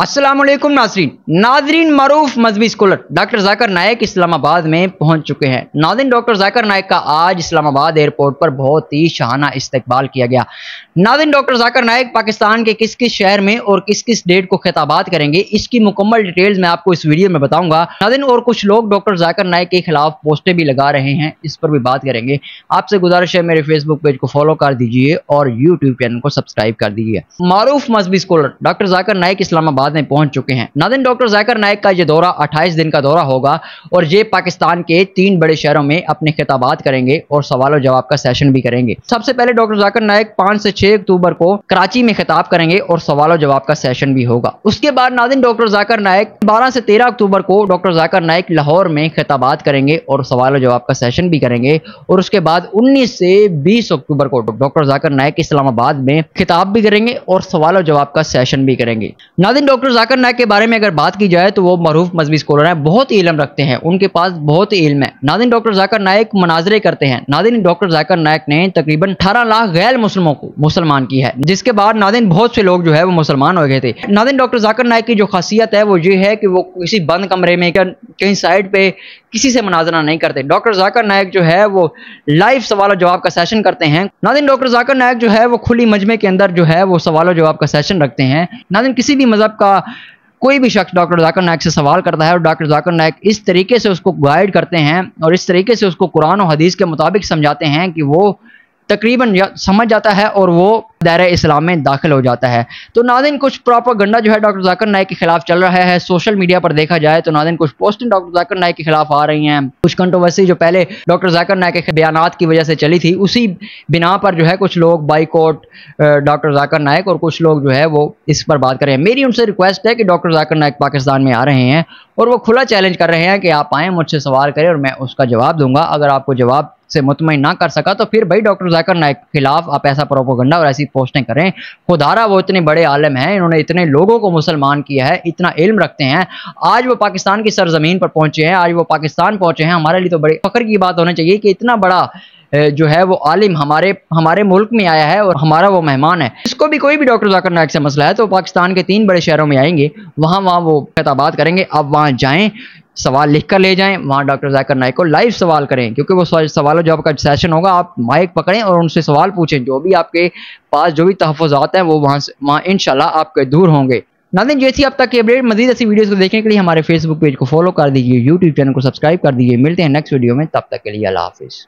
असलम नाजरीन नाजरीन मरूफ मजहबी स्कॉलर डॉक्टर जाकर नायक इस्लामाबाद में पहुंच चुके हैं नाजरीन डॉक्टर जाकर नायक का आज इस्लामाबाद एयरपोर्ट पर बहुत ही शाहाना इस्तकबाल किया गया नाजरीन डॉक्टर जाकर नायक पाकिस्तान के किस किस शहर में और किस किस डेट को खिताबात करेंगे इसकी मुकम्मल डिटेल्स मैं आपको इस वीडियो में बताऊंगा नाजरीन और कुछ लोग डॉक्टर जाकर नायक के खिलाफ पोस्टें भी लगा रहे हैं इस पर भी बात करेंगे आपसे गुजारिश है मेरे फेसबुक पेज को फॉलो कर दीजिए और यूट्यूब चैनल को सब्सक्राइब कर दीजिए मारूफ मजहबी स्कॉलर डॉक्टर जाकर नायक इस्लामाबाद इस्लामाबाद में पहुंच चुके हैं नादिन डॉक्टर जाकर नायक का ये दौरा अट्ठाईस दिन का दौरा होगा और ये पाकिस्तान के तीन बड़े शहरों में अपने खिताब करेंगे और सवाल और जवाब का सेशन भी करेंगे सबसे पहले डॉक्टर जाकर नायक पांच से छह अक्टूबर को कराची में खिताब करेंगे और सवाल और जवाब का सेशन भी होगा उसके बाद नादिन डॉक्टर जाकर नायक बारह से तेरह अक्टूबर को डॉक्टर जाकर नायक लाहौर में खिताबात करेंगे और सवाल और जवाब का सेशन भी करेंगे और उसके बाद उन्नीस से बीस अक्टूबर को डॉक्टर जाकर नायक इस्लामाबाद में खिताब भी करेंगे और सवाल और जवाब का सेशन भी करेंगे नादिन डॉक्टर डॉक्टर जाकर नायक के बारे में अगर बात की जाए तो वो मरूफ मजबी स्कॉलर हैं बहुत ही इलम रखते हैं उनके पास बहुत ही इल्म है नादिन डॉक्टर जाकर नायक मनाजरे करते हैं नादिन डॉक्टर जाकर नायक ने तकरीबन अठारह लाख गैर मुस्लिमों को मुसलमान की है जिसके बाद नादिन बहुत से लोग जो है वो मुसलमान हो गए थे नादिन डॉक्टर जाकर नायक की जो खासियत है वो ये है कि वो किसी बंद कमरे में कहीं साइड पे किसी से मुनाजरा नहीं करते डॉक्टर जाकर नायक जो है वो लाइव सवाल और जवाब का सेशन करते हैं नादिन डॉक्टर जाकर नायक जो है वो खुली मजमे के अंदर जो है वो सवाल और जवाब का सेशन रखते हैं नादिन किसी भी मज़हब का कोई भी शख्स डॉक्टर जाकर नायक से सवाल करता है और डॉक्टर जाकर नायक इस तरीके से उसको गाइड करते हैं और इस तरीके से उसको कुरान और हदीस के मुताबिक समझाते हैं कि वो तकरीबन समझ जाता है और वो दायरे इस्लाम में दाखिल हो जाता है तो नादिन कुछ प्रॉपर गंडा जो है डॉक्टर जाकर नायक के खिलाफ चल रहा है सोशल मीडिया पर देखा जाए तो नादिन कुछ पोस्टिंग डॉक्टर जाकर नायक के खिलाफ आ रही हैं कुछ कंट्रोवर्सी जो पहले डॉक्टर जाकर नायक के बयान की वजह से चली थी उसी बिना पर जो है कुछ लोग बाइकआउट डॉक्टर जाकर नायक और कुछ लोग जो है वो इस पर बात करें मेरी उनसे रिक्वेस्ट है कि डॉक्टर जाकर नायक पाकिस्तान में आ रहे हैं और वो खुला चैलेंज कर रहे हैं कि आप आएँ मुझसे सवाल करें और मैं उसका जवाब दूंगा अगर आपको जवाब से मुतमिन ना कर सका तो फिर भाई डॉक्टर जाकर नायक के खिलाफ आप ऐसा प्रोपोगंडा और ऐसी पोस्टें करें खुदारा वो इतने बड़े आलम हैं इन्होंने इतने लोगों को मुसलमान किया है इतना इल्म रखते हैं आज वो पाकिस्तान की सरजमीन पर पहुंचे हैं आज वो पाकिस्तान पहुंचे हैं हमारे लिए तो बड़े फख्र की बात होना चाहिए कि इतना बड़ा जो है वो आलिम हमारे हमारे मुल्क में आया है और हमारा वो मेहमान है इसको भी कोई भी डॉक्टर जाकर नायक से मसला है तो पाकिस्तान के तीन बड़े शहरों में आएंगे वहाँ वहाँ वो खिताबात करेंगे अब वहाँ जाएं सवाल लिख कर ले जाएं वहाँ डॉक्टर जाकर नाइक को लाइव सवाल करें क्योंकि वो सवालों जो आपका सेशन होगा आप माइक पकड़ें और उनसे सवाल पूछें जो भी आपके पास जो भी तहफ़ात हैं वो वहाँ से वहाँ इन आपके दूर होंगे नादिन जैसी थी अब तक की अपडेट मजीद ऐसी वीडियोस को देखने के लिए हमारे फेसबुक पेज को फॉलो कर दीजिए यूट्यूब चैनल को सब्सक्राइब कर दीजिए मिलते हैं नेक्स्ट वीडियो में तब तक के लिए अला हाफिज़